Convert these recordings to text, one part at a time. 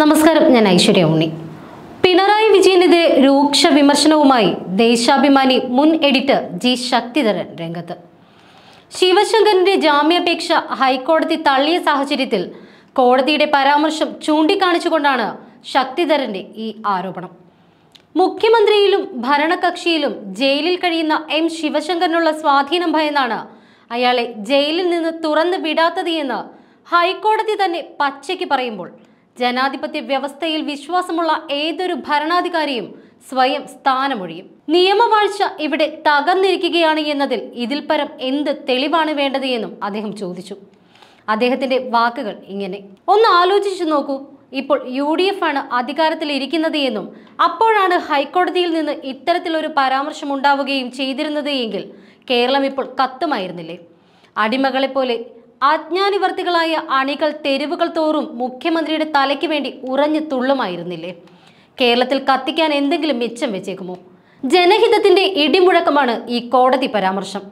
നമസ്കാരം ഞാൻ ഐശ്വര്യ ഉണ്ണി പിണറായി വിജയനെതിരെ രൂക്ഷ വിമർശനവുമായി ദേശാഭിമാനി മുൻ എഡിറ്റർ ജി ശക്തിധരൻ രംഗത്ത് ശിവശങ്കറിന്റെ ജാമ്യാപേക്ഷ ഹൈക്കോടതി തള്ളിയ സാഹചര്യത്തിൽ കോടതിയുടെ പരാമർശം ചൂണ്ടിക്കാണിച്ചുകൊണ്ടാണ് ശക്തിധരന്റെ ഈ ആരോപണം മുഖ്യമന്ത്രിയിലും ഭരണകക്ഷിയിലും ജയിലിൽ കഴിയുന്ന എം ശിവശങ്കറിനുള്ള സ്വാധീനം ഭയന്നാണ് അയാളെ ജയിലിൽ നിന്ന് തുറന്നു വിടാത്തത് എന്ന് ഹൈക്കോടതി തന്നെ പച്ചയ്ക്ക് പറയുമ്പോൾ ജനാധിപത്യ വ്യവസ്ഥയിൽ വിശ്വാസമുള്ള ഏതൊരു ഭരണാധികാരിയും സ്വയം സ്ഥാനമൊഴിയും നിയമവാഴ്ച ഇവിടെ തകർന്നിരിക്കുകയാണ് എന്നതിൽ ഇതിൽ പരം എന്ത് തെളിവാണ് വേണ്ടത് എന്നും അദ്ദേഹം ചോദിച്ചു അദ്ദേഹത്തിന്റെ വാക്കുകൾ ഇങ്ങനെ ഒന്ന് ആലോചിച്ചു നോക്കൂ ഇപ്പോൾ യു ഡി എഫ് ആണ് ഇരിക്കുന്നത് എന്നും അപ്പോഴാണ് ഹൈക്കോടതിയിൽ നിന്ന് ഇത്തരത്തിലൊരു പരാമർശം ഉണ്ടാവുകയും ചെയ്തിരുന്നത് എങ്കിൽ കേരളം ഇപ്പോൾ കത്തുമായിരുന്നില്ലേ പോലെ അജ്ഞാനിവർത്തികളായ അണികൾ തെരുവുകൾ തോറും മുഖ്യമന്ത്രിയുടെ തലയ്ക്ക് വേണ്ടി ഉറഞ്ഞു തുള്ളുമായിരുന്നില്ലേ കേരളത്തിൽ കത്തിക്കാൻ എന്തെങ്കിലും മിച്ചം വെച്ചേക്കുമോ ജനഹിതത്തിന്റെ ഇടിമുഴക്കമാണ് ഈ കോടതി പരാമർശം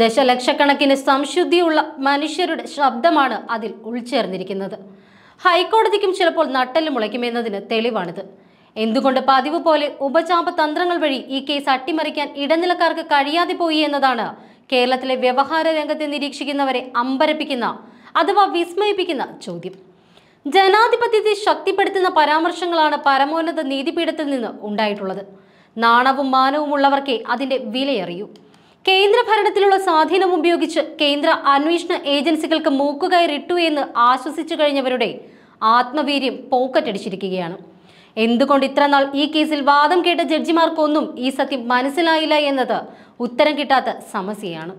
ദശലക്ഷക്കണക്കിന് സംശുദ്ധിയുള്ള മനുഷ്യരുടെ ശബ്ദമാണ് അതിൽ ഉൾച്ചേർന്നിരിക്കുന്നത് ഹൈക്കോടതിക്കും ചിലപ്പോൾ നട്ടല് മുളയ്ക്കുമെന്നതിന് തെളിവാണിത് എന്തുകൊണ്ട് പതിവ് പോലെ ഉപചാപ തന്ത്രങ്ങൾ വഴി ഈ കേസ് അട്ടിമറിക്കാൻ ഇടനിലക്കാർക്ക് കഴിയാതെ പോയി എന്നതാണ് കേരളത്തിലെ വ്യവഹാര രംഗത്തെ നിരീക്ഷിക്കുന്നവരെ അമ്പരപ്പിക്കുന്ന അഥവാ വിസ്മയിപ്പിക്കുന്ന ചോദ്യം ജനാധിപത്യത്തെ ശക്തിപ്പെടുത്തുന്ന പരാമർശങ്ങളാണ് പരമോന്നത നീതിപീഠത്തിൽ നിന്ന് ഉണ്ടായിട്ടുള്ളത് നാണവും മാനവും ഉള്ളവർക്കേ അതിന്റെ വിലയറിയൂ കേന്ദ്ര ഭരണത്തിലുള്ള സ്വാധീനം ഉപയോഗിച്ച് കേന്ദ്ര അന്വേഷണ ഏജൻസികൾക്ക് മൂക്കുകയറിട്ടു എന്ന് ആശ്വസിച്ചു കഴിഞ്ഞവരുടെ ആത്മവീര്യം പോക്കറ്റടിച്ചിരിക്കുകയാണ് എന്തുകൊണ്ട് ഇത്രനാൾ ഈ കേസിൽ വാദം കേട്ട ജഡ്ജിമാർക്കൊന്നും ഈ സത്യം മനസ്സിലായില്ല എന്നത് ഉത്തരം കിട്ടാത്ത സമസ്യയാണ്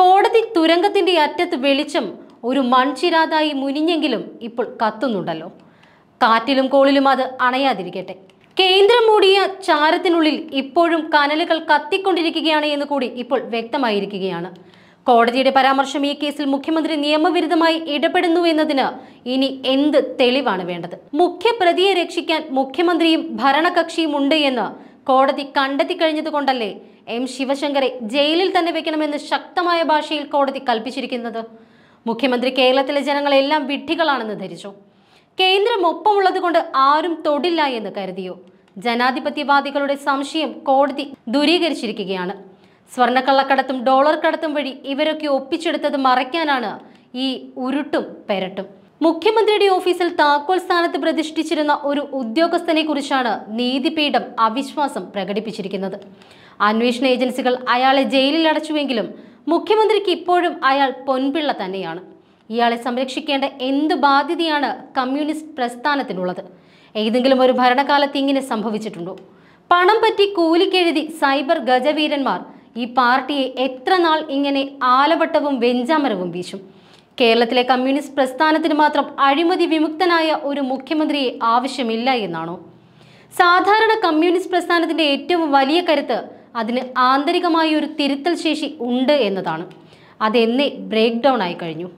കോടതി തുരങ്കത്തിന്റെ അറ്റത്ത് വെളിച്ചം ഒരു മൺചിരാതായി മുനിഞ്ഞെങ്കിലും ഇപ്പോൾ കത്തുന്നുണ്ടല്ലോ കാറ്റിലും കോളിലും അത് അണയാതിരിക്കട്ടെ കേന്ദ്രം മൂടിയ ചാരത്തിനുള്ളിൽ ഇപ്പോഴും കനലുകൾ കത്തിക്കൊണ്ടിരിക്കുകയാണ് എന്ന് കൂടി ഇപ്പോൾ വ്യക്തമായിരിക്കുകയാണ് കോടതിയുടെ പരാമർശം ഈ കേസിൽ മുഖ്യമന്ത്രി നിയമവിരുദ്ധമായി ഇടപെടുന്നു എന്നതിന് ഇനി എന്ത് തെളിവാണ് വേണ്ടത് മുഖ്യപ്രതിയെ രക്ഷിക്കാൻ മുഖ്യമന്ത്രിയും ഭരണകക്ഷിയും ഉണ്ട് എന്ന് കോടതി കണ്ടെത്തി കഴിഞ്ഞതുകൊണ്ടല്ലേ എം ശിവശങ്കറെ ജയിലിൽ തന്നെ വെക്കണമെന്ന് ശക്തമായ ഭാഷയിൽ കോടതി കൽപ്പിച്ചിരിക്കുന്നത് മുഖ്യമന്ത്രി കേരളത്തിലെ ജനങ്ങളെല്ലാം വിഡ്ഢികളാണെന്ന് ധരിച്ചു കേന്ദ്രം ഒപ്പമുള്ളത് കൊണ്ട് ആരും തൊടില്ല എന്ന് കരുതിയോ ജനാധിപത്യവാദികളുടെ സംശയം കോടതി ദൂരീകരിച്ചിരിക്കുകയാണ് സ്വർണ്ണക്കള്ളക്കടത്തും ഡോളർ കടത്തും വഴി ഇവരൊക്കെ ഒപ്പിച്ചെടുത്തത് മറയ്ക്കാനാണ് ഈ ഉരുട്ടും പെരട്ടും മുഖ്യമന്ത്രിയുടെ ഓഫീസിൽ താക്കോൽ സ്ഥാനത്ത് പ്രതിഷ്ഠിച്ചിരുന്ന ഒരു ഉദ്യോഗസ്ഥനെ കുറിച്ചാണ് നീതിപീഠം അവിശ്വാസം പ്രകടിപ്പിച്ചിരിക്കുന്നത് അന്വേഷണ ഏജൻസികൾ അയാളെ ജയിലിൽ അടച്ചുവെങ്കിലും മുഖ്യമന്ത്രിക്ക് ഇപ്പോഴും അയാൾ പൊൻപിള്ള തന്നെയാണ് ഇയാളെ സംരക്ഷിക്കേണ്ട എന്ത് ബാധ്യതയാണ് കമ്മ്യൂണിസ്റ്റ് പ്രസ്ഥാനത്തിനുള്ളത് ഏതെങ്കിലും ഒരു ഭരണകാലത്ത് ഇങ്ങനെ സംഭവിച്ചിട്ടുണ്ടോ പണം പറ്റി കൂലിക്കെഴുതി സൈബർ ഗജവീരന്മാർ ഈ പാർട്ടിയെ എത്ര നാൾ ഇങ്ങനെ ആലവട്ടവും വെഞ്ചാമരവും വീശും കേരളത്തിലെ കമ്മ്യൂണിസ്റ്റ് പ്രസ്ഥാനത്തിന് മാത്രം അഴിമതി വിമുക്തനായ ഒരു മുഖ്യമന്ത്രിയെ ആവശ്യമില്ല എന്നാണോ സാധാരണ കമ്മ്യൂണിസ്റ്റ് പ്രസ്ഥാനത്തിന്റെ ഏറ്റവും വലിയ കരുത്ത് അതിന് ആന്തരികമായ ഒരു തിരുത്തൽ ശേഷി ഉണ്ട് എന്നതാണ് അതെന്നേ ബ്രേക്ക് ഡൗൺ ആയി കഴിഞ്ഞു